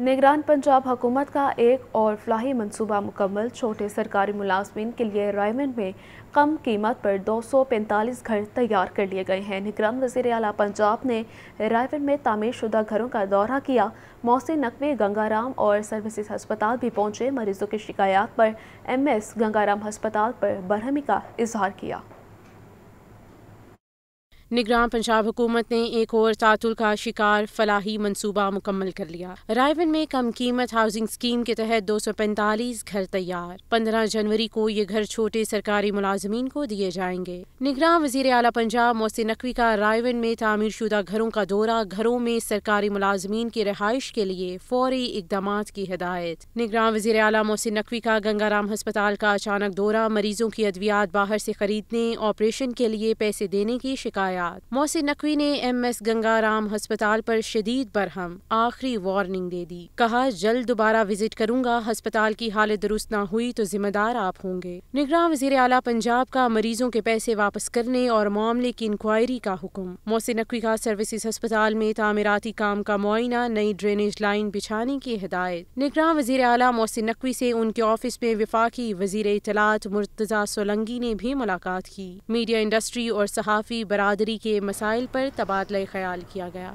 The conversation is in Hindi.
निगरान पंजाब हुकूमत का एक और फलाही मनसूबा मुकम्मल छोटे सरकारी मुलाजमन के लिए रायमन में कम कीमत पर दो सौ पैंतालीस घर तैयार कर लिए गए हैं निगरान वजीर अला पंजाब ने रायमन में तामीर शुदा घरों का दौरा किया मौसी नकवी गंगाराम और सर्विसेज हस्पताल भी पहुंचे मरीजों की शिकायत पर एम एस गंगाराम हस्पताल पर बरहमी का इजहार किया निगरान पंजाब हुकूमत ने एक और तातुल का शिकार फलाही मनसूबा मुकम्मल कर लिया रायबन में कम कीमत हाउसिंग स्कीम के तहत दो सौ पैंतालीस घर तैयार पंद्रह जनवरी को ये घर छोटे सरकारी मुलाजमीन को दिए जाएंगे निगरान वजीर अला पंजाब मोहसिन नकवी का रायवन में तामीर शुदा घरों का दौरा घरों में सरकारी मुलाजमीन की रिहाइश के लिए फौरी इकदाम की हिदायत निगरान वजीर अला मोहसिन नकवी का गंगाराम अस्पताल का अचानक दौरा मरीजों की अद्वियात बाहर से खरीदने ऑपरेशन के लिए पैसे देने की शिकायत हालात मौसी नकवी ने एम एस गंगाराम अस्पताल पर शदीद बरहम आखिरी वार्निंग दे दी कहा जल्द दोबारा विजिट करूंगा अस्पताल की हालत दुरुस्त न हुई तो जिम्मेदार आप होंगे निगरान वजीर अला पंजाब का मरीजों के पैसे वापस करने और मामले की इंक्वायरी का हुक्म मौसी नकवी का सर्विसेज अस्पताल में तामीराती काम का मुआयना नई ड्रेनेज लाइन बिछाने की हिदायत निगरान वजीर अला मौसी नकवी से उनके ऑफिस में विफाकी वजीर इतलात मुर्तजा सोलंगी ने भी मुलाकात की मीडिया इंडस्ट्री और सहाफ़ी बरदरी बरदरी के मसाइल पर तबादला ख्याल किया गया